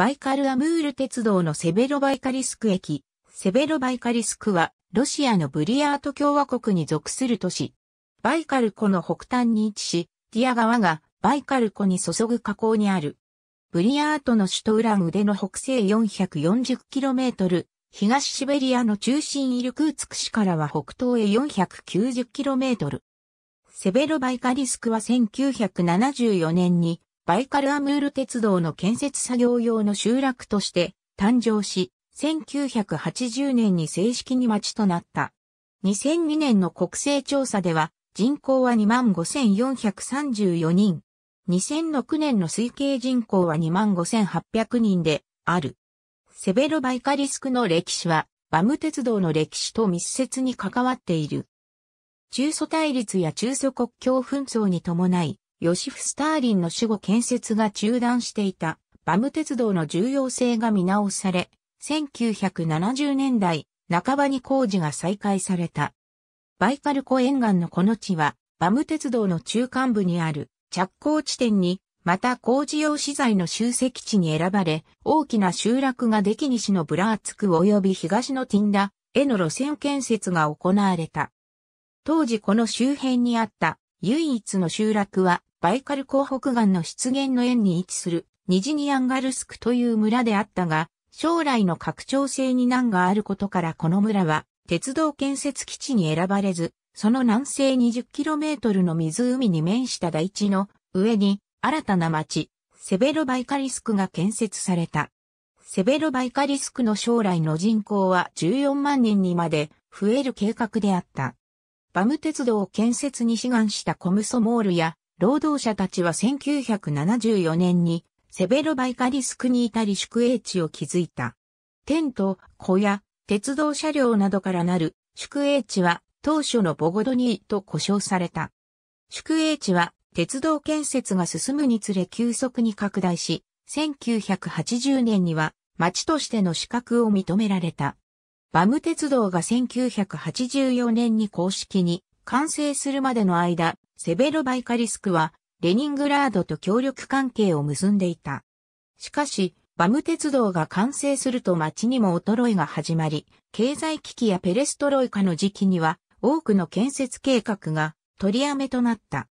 バイカルアムール鉄道のセベロバイカリスク駅。セベロバイカリスクは、ロシアのブリヤート共和国に属する都市。バイカル湖の北端に位置し、ディア川がバイカル湖に注ぐ河口にある。ブリヤートの首都ウランウの北西 440km、東シベリアの中心イルクーツク市からは北東へ 490km。セベロバイカリスクは1974年にバイカルアムール鉄道の建設作業用の集落として誕生し、1980年に正式に町となった。2002年の国勢調査では人口は25,434人。2006年の推計人口は25,800人である。セベロバイカリスクの歴史はバム鉄道の歴史と密接に関わっている。中祖対立や中祖国境紛争に伴い、ヨシフ・スターリンの死後建設が中断していたバム鉄道の重要性が見直され、1970年代半ばに工事が再開された。バイカル湖沿岸のこの地は、バム鉄道の中間部にある着工地点に、また工事用資材の集積地に選ばれ、大きな集落ができ西のブラーツク及び東のティンダへの路線建設が行われた。当時この周辺にあった唯一の集落はバイカル港北岸の湿原の縁に位置するニジニアンガルスクという村であったが、将来の拡張性に難があることからこの村は鉄道建設基地に選ばれず、その南西 20km の湖に面した台地の上に新たな町、セベロバイカリスクが建設された。セベロバイカリスクの将来の人口は14万人にまで増える計画であった。バム鉄道を建設に志願したコムソモールや労働者たちは1974年にセベロバイカリスクに至り宿営地を築いた。テント、小屋、鉄道車両などからなる宿営地は当初のボゴドニーと呼称された。宿営地は鉄道建設が進むにつれ急速に拡大し、1980年には町としての資格を認められた。バム鉄道が1984年に公式に完成するまでの間、セベロバイカリスクは、レニングラードと協力関係を結んでいた。しかし、バム鉄道が完成すると町にも衰えが始まり、経済危機やペレストロイカの時期には多くの建設計画が取りやめとなった。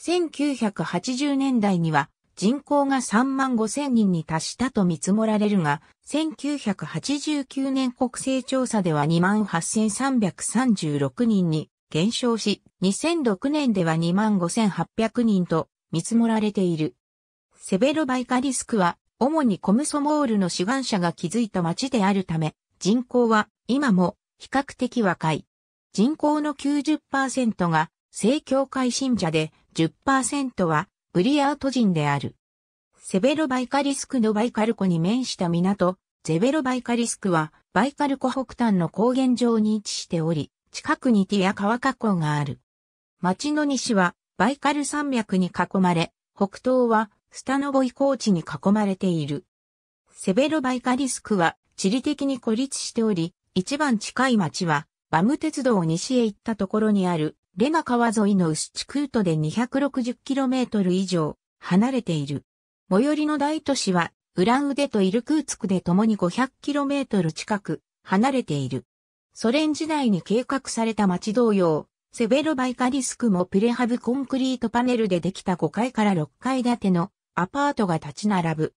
1980年代には人口が3万5千人に達したと見積もられるが、1989年国勢調査では2万8336人に減少し、2006年では25,800人と見積もられている。セベロバイカリスクは、主にコムソモールの志願者が築いた町であるため、人口は今も比較的若い。人口の90%が正教会信者で10%はブリアート人である。セベロバイカリスクのバイカル湖に面した港、ゼベロバイカリスクはバイカル湖北端の高原上に位置しており、近くにティア川河口がある。町の西はバイカル山脈に囲まれ、北東はスタノボイ高地に囲まれている。セベロバイカリスクは地理的に孤立しており、一番近い町はバム鉄道を西へ行ったところにあるレナ川沿いのウスチクートで 260km 以上離れている。最寄りの大都市はウランウデとイルクーツクで共に 500km 近く離れている。ソ連時代に計画された街同様、セベロバイカリスクもプレハブコンクリートパネルでできた5階から6階建てのアパートが立ち並ぶ。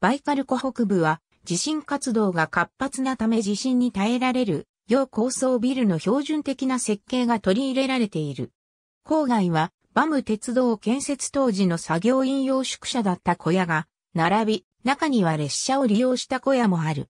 バイカル湖北部は地震活動が活発なため地震に耐えられる、要高層ビルの標準的な設計が取り入れられている。郊外は、バム鉄道建設当時の作業員用宿舎だった小屋が、並び、中には列車を利用した小屋もある。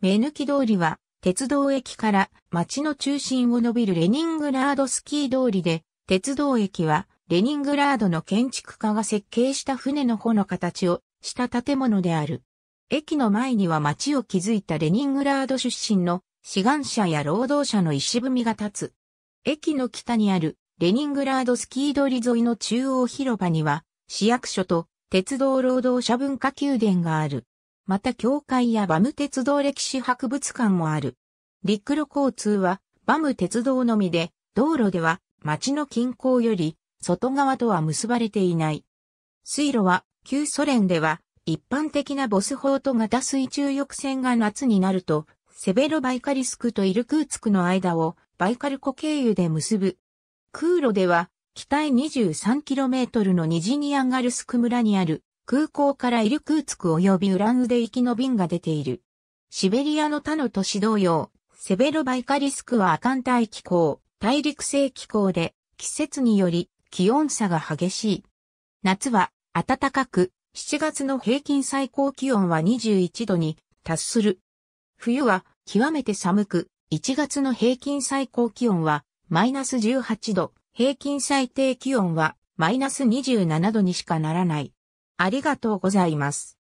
目抜き通りは、鉄道駅から街の中心を伸びるレニングラードスキー通りで、鉄道駅はレニングラードの建築家が設計した船の帆の形をした建物である。駅の前には街を築いたレニングラード出身の志願者や労働者の石踏みが立つ。駅の北にあるレニングラードスキー通り沿いの中央広場には市役所と鉄道労働者文化宮殿がある。また教会やバム鉄道歴史博物館もある。陸路交通はバム鉄道のみで、道路では町の近郊より外側とは結ばれていない。水路は旧ソ連では一般的なボスホート型水中翼船が夏になると、セベロバイカリスクとイルクーツクの間をバイカル湖経由で結ぶ。空路では北へ 23km の虹にニアンガルスク村にある空港からイルクーツク及びウランウで行きの便が出ている。シベリアの他の都市同様、セベロバイカリスクは亜寒帯気候、大陸性気候で、季節により気温差が激しい。夏は暖かく、7月の平均最高気温は21度に達する。冬は極めて寒く、1月の平均最高気温はマイナス18度、平均最低気温はマイナス27度にしかならない。ありがとうございます。